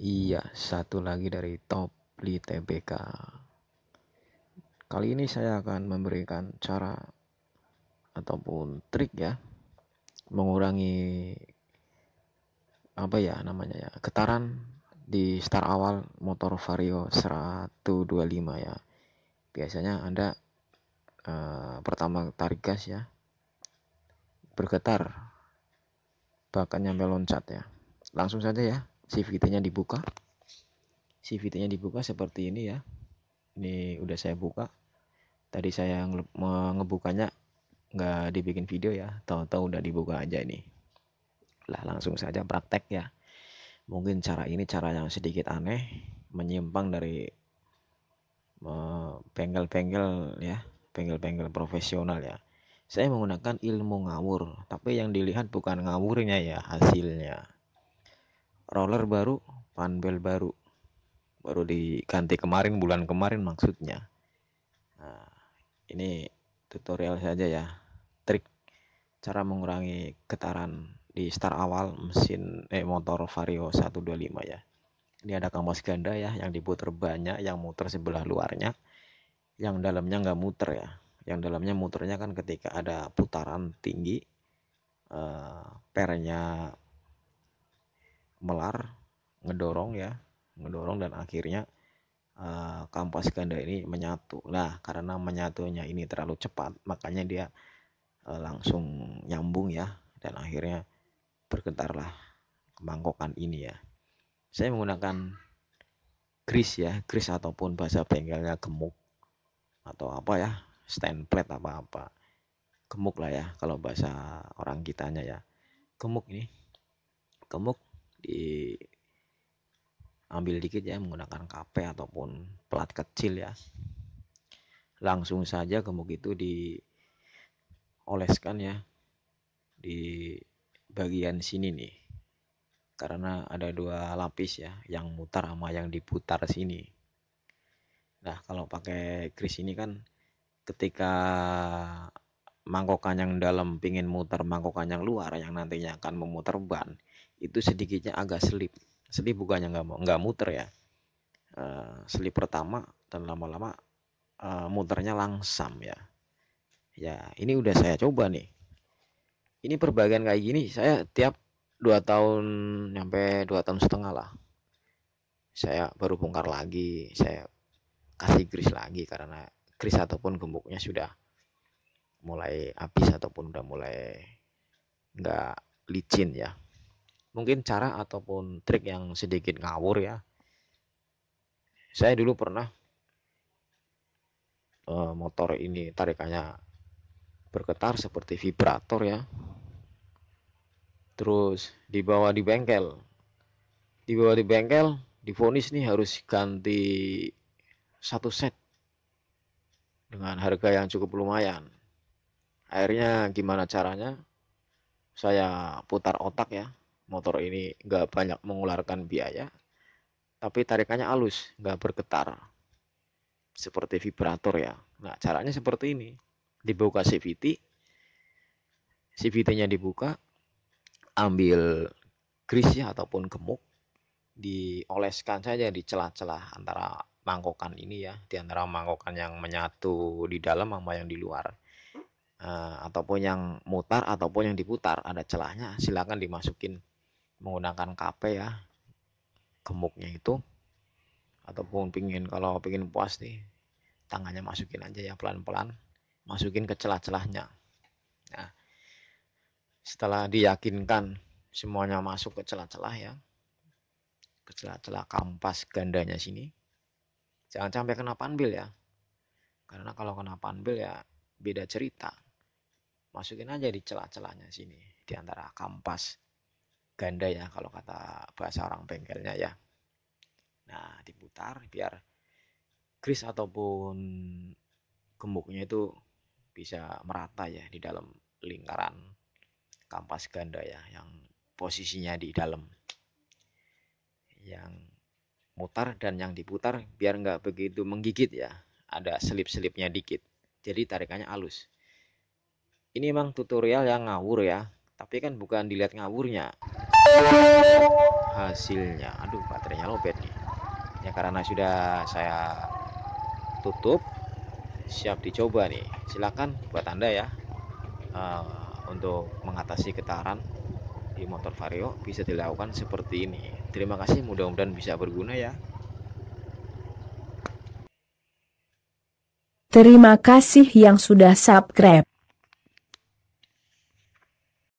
Iya, satu lagi dari top di TBK. Kali ini saya akan memberikan cara ataupun trik ya mengurangi apa ya namanya ya getaran di start awal motor Vario 125 ya. Biasanya Anda uh, pertama tarik gas ya bergetar bahkan nyampe loncat ya. Langsung saja ya CVT-nya dibuka. CVT-nya dibuka seperti ini ya. Ini udah saya buka. Tadi saya ngebukanya nggak dibikin video ya. Tahu-tahu udah dibuka aja ini. Lah langsung saja praktek ya. Mungkin cara ini cara yang sedikit aneh, menyimpang dari penggel pengel ya, penggel-penggel profesional ya saya menggunakan ilmu ngawur, tapi yang dilihat bukan ngawurnya ya hasilnya roller baru, panbel baru. Baru diganti kemarin bulan kemarin maksudnya. Nah, ini tutorial saja ya. Trik cara mengurangi getaran di start awal mesin eh motor Vario 125 ya. Ini ada kampas ganda ya yang diputer banyak, yang muter sebelah luarnya, yang dalamnya nggak muter ya. Yang dalamnya muternya kan ketika ada putaran tinggi, eh pernya melar ngedorong ya ngedorong dan akhirnya uh, kampas ganda ini menyatu Nah, karena menyatunya ini terlalu cepat makanya dia uh, langsung nyambung ya dan akhirnya bergetarlah kemangkokan ini ya saya menggunakan gris ya gris ataupun bahasa Bengkelnya gemuk atau apa ya stand plate apa-apa gemuk lah ya kalau bahasa orang kitanya ya gemuk ini gemuk diambil dikit ya menggunakan KP ataupun plat kecil ya langsung saja gemuk itu dioleskan ya di bagian sini nih karena ada dua lapis ya yang mutar sama yang diputar sini nah kalau pakai kris ini kan ketika mangkokan yang dalam pingin muter mangkokan yang luar yang nantinya akan memutar ban itu sedikitnya agak selip selip bukannya nggak mau nggak muter ya uh, selip pertama dan lama-lama uh, muternya langsam ya ya ini udah saya coba nih ini perbagian kayak gini saya tiap dua tahun sampai dua tahun setengah lah saya baru bongkar lagi saya kasih grease lagi karena grease ataupun gemboknya sudah mulai habis ataupun udah mulai nggak licin ya mungkin cara ataupun trik yang sedikit ngawur ya saya dulu pernah eh, motor ini tarikannya bergetar seperti vibrator ya terus dibawa di bengkel dibawa di bengkel difonis nih harus ganti satu set dengan harga yang cukup lumayan akhirnya gimana caranya saya putar otak ya motor ini nggak banyak mengeluarkan biaya tapi tarikannya halus nggak bergetar seperti vibrator ya nah caranya seperti ini dibuka CVT CVT nya dibuka ambil grease ya ataupun gemuk dioleskan saja di celah-celah antara mangkokan ini ya di antara mangkokan yang menyatu di dalam sama yang di luar Eh, ataupun yang mutar ataupun yang diputar ada celahnya silahkan dimasukin menggunakan KP ya gemuknya itu ataupun pingin kalau pingin puas nih tangannya masukin aja ya pelan-pelan masukin ke celah-celahnya nah setelah diyakinkan semuanya masuk ke celah-celah ya ke celah-celah kampas gandanya sini jangan sampai kena panbil ya karena kalau kena panbil ya beda cerita masukin aja di celah-celahnya sini di antara kampas ganda ya kalau kata bahasa orang bengkelnya ya nah diputar biar kris ataupun gemuknya itu bisa merata ya di dalam lingkaran kampas ganda ya yang posisinya di dalam yang mutar dan yang diputar biar nggak begitu menggigit ya ada selip-selipnya dikit jadi tarikannya halus ini emang tutorial yang ngawur ya tapi kan bukan dilihat ngawurnya hasilnya aduh baterainya lobet nih ya karena sudah saya tutup siap dicoba nih silahkan buat anda ya uh, untuk mengatasi getaran di motor vario bisa dilakukan seperti ini terima kasih mudah-mudahan bisa berguna ya terima kasih yang sudah subscribe